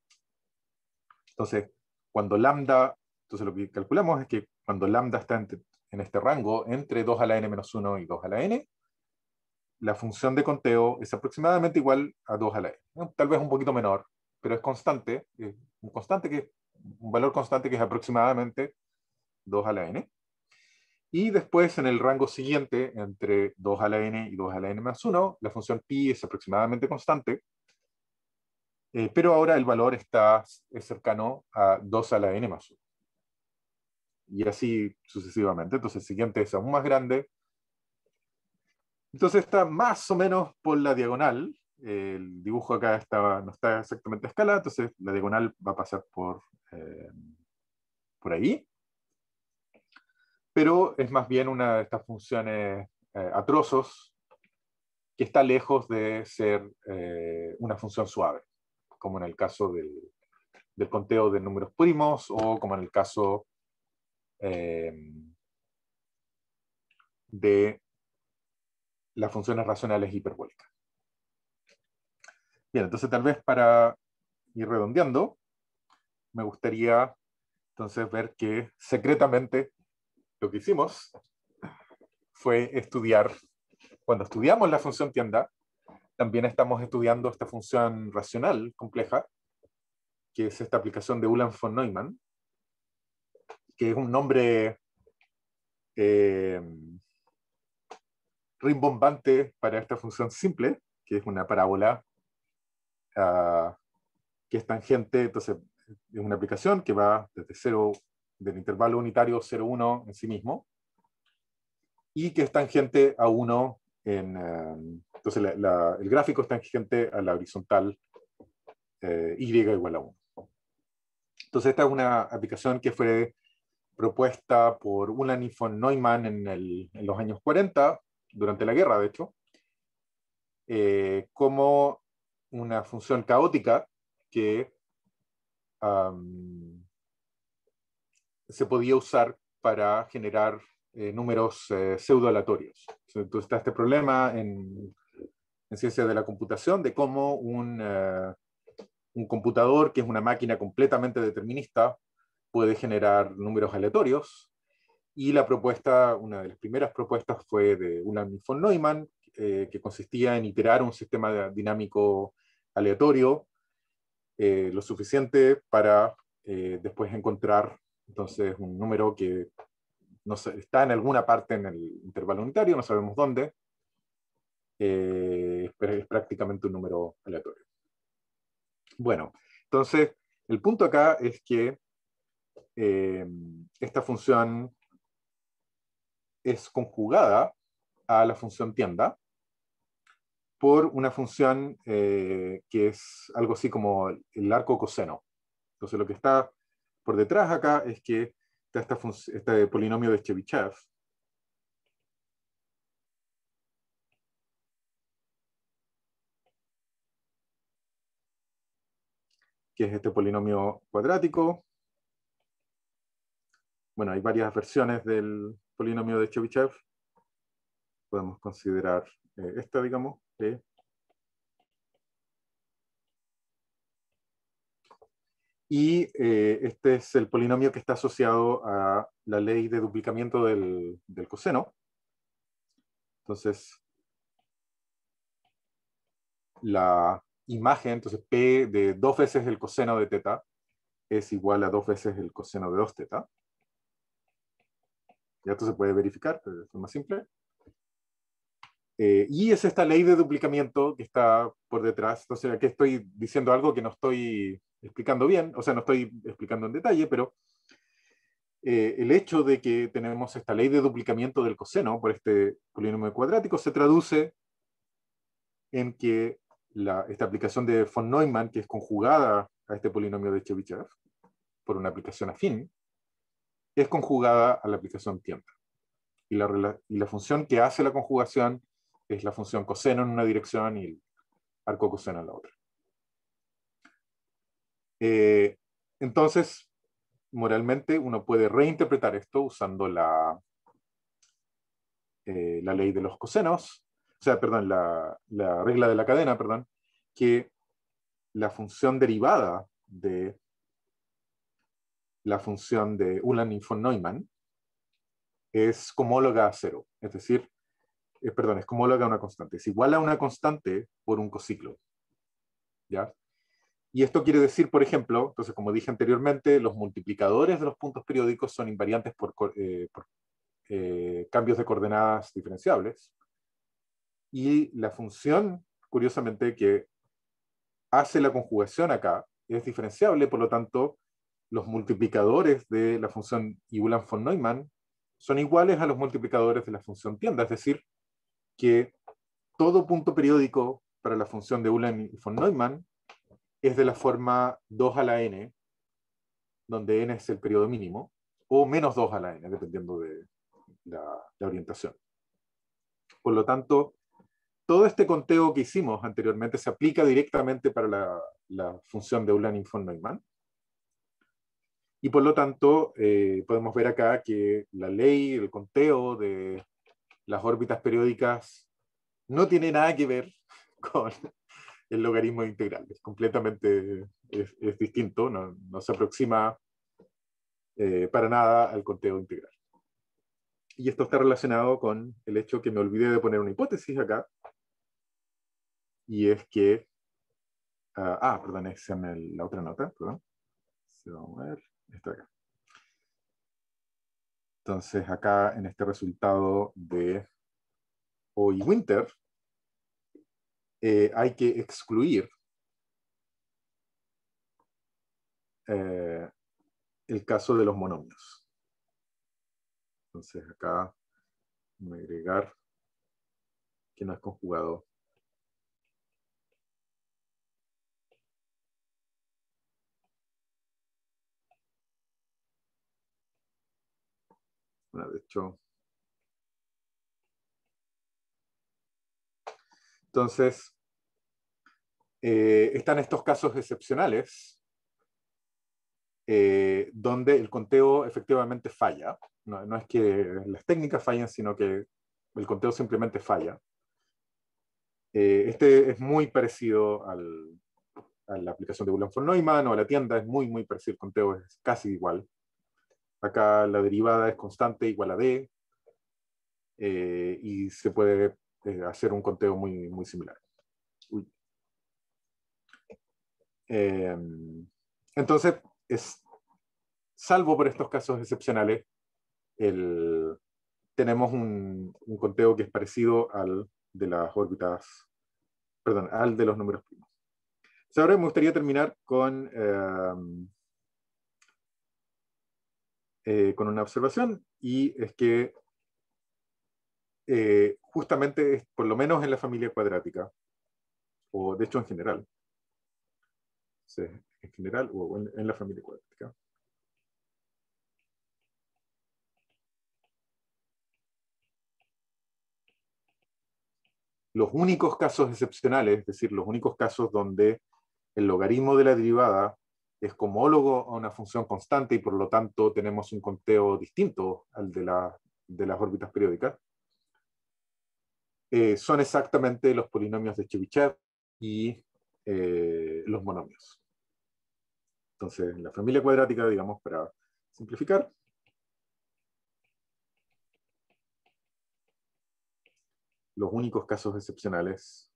Speaker 1: Entonces, cuando lambda, entonces lo que calculamos es que cuando lambda está en, en este rango entre 2 a la n-1 y 2 a la n, la función de conteo es aproximadamente igual a 2 a la n. Tal vez un poquito menor, pero es constante, es un, constante que, un valor constante que es aproximadamente 2 a la n. Y después en el rango siguiente, entre 2 a la n y 2 a la n más 1, la función pi es aproximadamente constante, eh, pero ahora el valor está es cercano a 2 a la n más 1. Y así sucesivamente. Entonces el siguiente es aún más grande, entonces está más o menos por la diagonal. El dibujo acá no está exactamente a escala, entonces la diagonal va a pasar por, eh, por ahí. Pero es más bien una de estas funciones eh, a trozos que está lejos de ser eh, una función suave, como en el caso del, conteo de números primos o como en el caso eh, de las funciones racionales hiperbólicas. Bien, entonces tal vez para ir redondeando, me gustaría entonces ver que secretamente lo que hicimos fue estudiar, cuando estudiamos la función tienda, también estamos estudiando esta función racional compleja, que es esta aplicación de Ulan von Neumann, que es un nombre eh, rimbombante para esta función simple, que es una parábola ah, que es tangente, entonces es una aplicación que va desde 0, del intervalo unitario 0,1 en sí mismo, y que es tangente a 1 en... Ah, entonces el gráfico es tangente a la horizontal eh, Y igual a 1. Entonces esta es una aplicación que fue propuesta por Ulan y von Neumann en, en los años 40, durante la guerra, de hecho, eh, como una función caótica que se podía usar para generar eh, números eh, pseudoaleatorios. Entonces está este problema en, ciencia de la computación de cómo un, un computador, que es una máquina completamente determinista, puede generar números aleatorios y la propuesta, una de las primeras propuestas fue de Ulam von Neumann, eh, que consistía en iterar un sistema dinámico aleatorio eh, lo suficiente para eh, después encontrar entonces un número que no está en alguna parte en el intervalo unitario, no sabemos dónde, pero es prácticamente un número aleatorio. Bueno, entonces el punto acá es que esta función es conjugada a la función tienda por una función eh, que es algo así como el arco coseno. Entonces lo que está por detrás acá es que está esta este polinomio de Chebyshev, que es este polinomio cuadrático. Bueno, hay varias versiones del, polinomio de Chebyshev, podemos considerar eh, esta, digamos, P. Y eh, este es el polinomio que está asociado a la ley de duplicamiento del, del coseno. Entonces, la imagen, entonces P de dos veces el coseno de teta es igual a dos veces el coseno de 2 teta ya esto se puede verificar de forma simple. Eh, y es esta ley de duplicamiento que está por detrás. Entonces, aquí estoy diciendo algo que no estoy explicando bien, o sea, no estoy explicando en detalle, pero eh, el hecho de que tenemos esta ley de duplicamiento del coseno por este polinomio cuadrático se traduce en que esta aplicación de von Neumann, que es conjugada a este polinomio de Chebyshev por una aplicación afín, es conjugada a la aplicación tiempo. Y la, función que hace la conjugación es la función coseno en una dirección y el arco coseno en la otra. Eh, entonces, moralmente uno puede reinterpretar esto usando la, eh, la ley de los cosenos, o sea, perdón, la, la regla de la cadena, perdón, que la función derivada de la función de Ulan von Neumann es homóloga a cero, es decir, eh, perdón, es homóloga a una constante, es igual a una constante por un cociclo. ¿Ya? Y esto quiere decir, por ejemplo, entonces como dije anteriormente, los multiplicadores de los puntos periódicos son invariantes por, eh, eh, cambios de coordenadas diferenciables. Y la función, curiosamente, que hace la conjugación acá es diferenciable, por lo tanto, los multiplicadores de la función yulan von Neumann son iguales a los multiplicadores de la función tienda, es decir, que todo punto periódico para la función de Ulan von Neumann es de la forma 2 a la n, donde n es el periodo mínimo, o menos 2 a la n, dependiendo de la, orientación. Por lo tanto, todo este conteo que hicimos anteriormente se aplica directamente para la, función de Ulan von Neumann, y por lo tanto, eh, podemos ver acá que la ley, el conteo de las órbitas periódicas no tiene nada que ver <laughs> con el logaritmo integral. Es completamente es, distinto, no, no, se aproxima eh, para nada al conteo integral. Y esto está relacionado con el hecho que me olvidé de poner una hipótesis acá, y es que... ah, ah perdón, esa eh, es la otra nota, perdón. va a mover... Entonces acá en este resultado de hoy Winter, eh, hay que excluir eh, el caso de los monomios. Entonces acá voy a agregar que no es conjugado De hecho. Entonces, eh, están estos casos excepcionales eh, donde el conteo efectivamente falla. No, es que las técnicas fallen, sino que el conteo simplemente falla. Eh, este es muy parecido a la aplicación de Boolean for Neumann o a la tienda, es muy, muy parecido, el conteo es casi igual. Acá la derivada es constante igual a D eh, y se puede eh, hacer un conteo muy, similar. Em, entonces, es, salvo por estos casos excepcionales, el, tenemos un, conteo que es parecido al de las órbitas, perdón, al de los números primos. ahora me gustaría terminar con em, eh, con una observación y es que eh, justamente, por lo menos en la familia cuadrática, o de hecho en general, en general o en la familia cuadrática, los únicos casos excepcionales, es decir, los únicos casos donde el logaritmo de la derivada es como homólogo a una función constante y por lo tanto tenemos un conteo distinto al de, las órbitas periódicas. Eh, son exactamente los polinomios de Chebyshev y eh, los monomios. Entonces, la familia cuadrática, digamos, para simplificar, los únicos casos excepcionales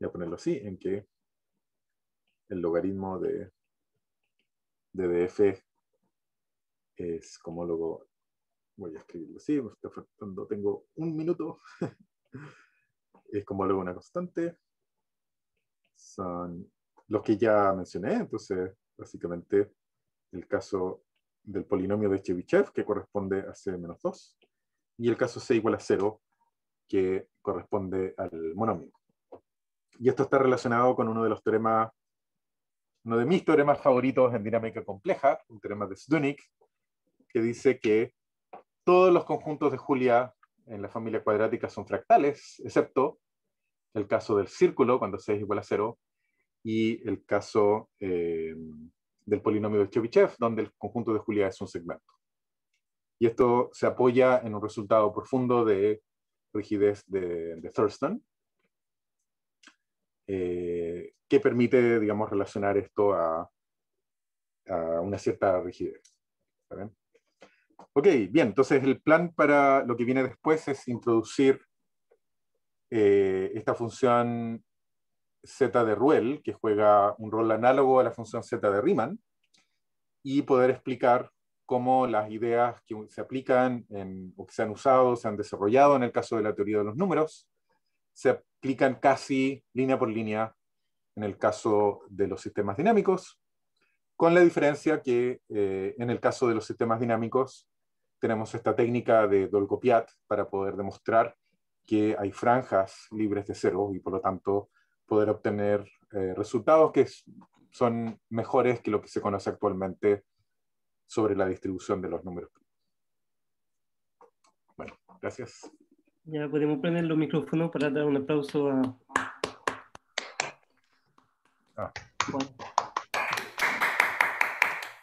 Speaker 1: voy a ponerlo así, en que el logaritmo de, de df es como luego voy a escribirlo así, cuando tengo un minuto, <laughs> es como luego una constante, son los que ya mencioné, entonces básicamente el caso del polinomio de Chebyshev que corresponde a c menos 2 y el caso c igual a 0 que corresponde al monómico. Y esto está relacionado con uno de los teoremas, uno de mis teoremas favoritos en dinámica compleja, un teorema de Zdunik, que dice que todos los conjuntos de Julia en la familia cuadrática son fractales, excepto el caso del círculo, cuando 6 es igual a 0, y el caso eh, del polinomio de Chebyshev, donde el conjunto de Julia es un segmento. Y esto se apoya en un resultado profundo de rigidez de Thurston, eh, que permite, digamos, relacionar esto a, una cierta rigidez. Ok, bien, entonces el plan para lo que viene después es introducir eh, esta función z de Ruel, que juega un rol análogo a la función z de Riemann, y poder explicar cómo las ideas que se aplican o que se han usado, se han desarrollado en el caso de la teoría de los números, se aplican casi línea por línea en el caso de los sistemas dinámicos, con la diferencia que eh, en el caso de los sistemas dinámicos tenemos esta técnica de Dolcopiat para poder demostrar que hay franjas libres de cero y por lo tanto poder obtener eh, resultados que son mejores que lo que se conoce actualmente sobre la distribución de los números. Bueno, gracias. Ya podemos prender los micrófonos para dar un aplauso a... Ah.